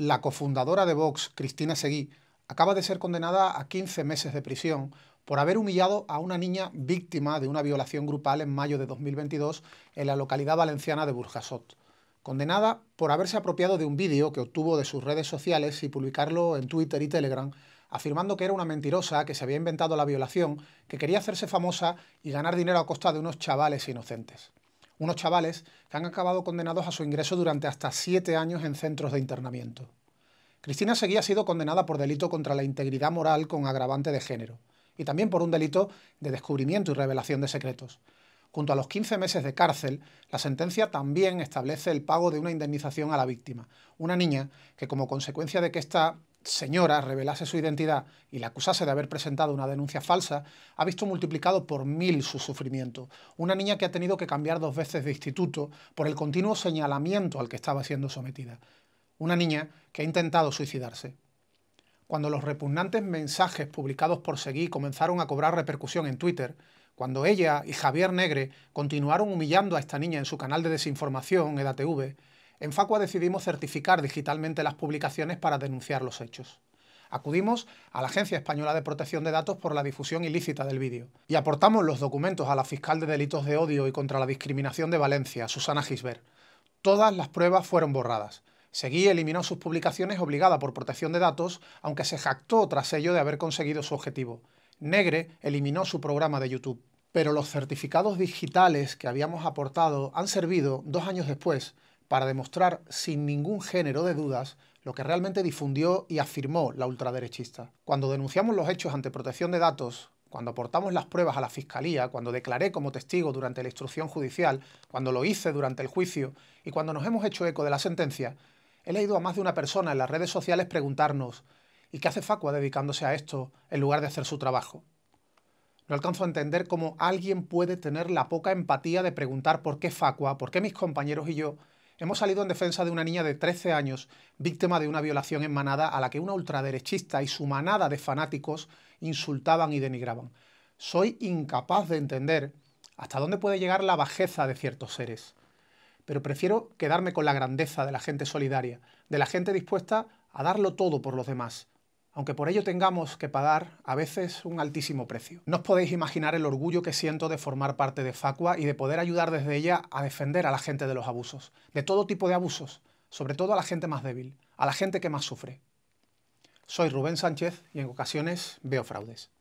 La cofundadora de Vox, Cristina Seguí, acaba de ser condenada a 15 meses de prisión por haber humillado a una niña víctima de una violación grupal en mayo de 2022 en la localidad valenciana de Burjasot. Condenada por haberse apropiado de un vídeo que obtuvo de sus redes sociales y publicarlo en Twitter y Telegram, afirmando que era una mentirosa, que se había inventado la violación, que quería hacerse famosa y ganar dinero a costa de unos chavales inocentes unos chavales que han acabado condenados a su ingreso durante hasta siete años en centros de internamiento. Cristina Seguía ha sido condenada por delito contra la integridad moral con agravante de género y también por un delito de descubrimiento y revelación de secretos. Junto a los 15 meses de cárcel, la sentencia también establece el pago de una indemnización a la víctima, una niña que como consecuencia de que esta señora revelase su identidad y la acusase de haber presentado una denuncia falsa, ha visto multiplicado por mil su sufrimiento. Una niña que ha tenido que cambiar dos veces de instituto por el continuo señalamiento al que estaba siendo sometida. Una niña que ha intentado suicidarse. Cuando los repugnantes mensajes publicados por Seguí comenzaron a cobrar repercusión en Twitter, cuando ella y Javier Negre continuaron humillando a esta niña en su canal de desinformación, EDATV, en Facua decidimos certificar digitalmente las publicaciones para denunciar los hechos. Acudimos a la Agencia Española de Protección de Datos por la difusión ilícita del vídeo y aportamos los documentos a la fiscal de delitos de odio y contra la discriminación de Valencia, Susana Gisbert. Todas las pruebas fueron borradas. Seguí eliminó sus publicaciones obligada por protección de datos, aunque se jactó tras ello de haber conseguido su objetivo. Negre eliminó su programa de YouTube. Pero los certificados digitales que habíamos aportado han servido, dos años después, para demostrar sin ningún género de dudas lo que realmente difundió y afirmó la ultraderechista. Cuando denunciamos los hechos ante protección de datos, cuando aportamos las pruebas a la Fiscalía, cuando declaré como testigo durante la instrucción judicial, cuando lo hice durante el juicio y cuando nos hemos hecho eco de la sentencia, he leído a más de una persona en las redes sociales preguntarnos ¿y qué hace Facua dedicándose a esto en lugar de hacer su trabajo? No alcanzo a entender cómo alguien puede tener la poca empatía de preguntar por qué Facua, por qué mis compañeros y yo Hemos salido en defensa de una niña de 13 años, víctima de una violación en manada a la que una ultraderechista y su manada de fanáticos insultaban y denigraban. Soy incapaz de entender hasta dónde puede llegar la bajeza de ciertos seres. Pero prefiero quedarme con la grandeza de la gente solidaria, de la gente dispuesta a darlo todo por los demás, aunque por ello tengamos que pagar a veces un altísimo precio. No os podéis imaginar el orgullo que siento de formar parte de Facua y de poder ayudar desde ella a defender a la gente de los abusos, de todo tipo de abusos, sobre todo a la gente más débil, a la gente que más sufre. Soy Rubén Sánchez y en ocasiones veo fraudes.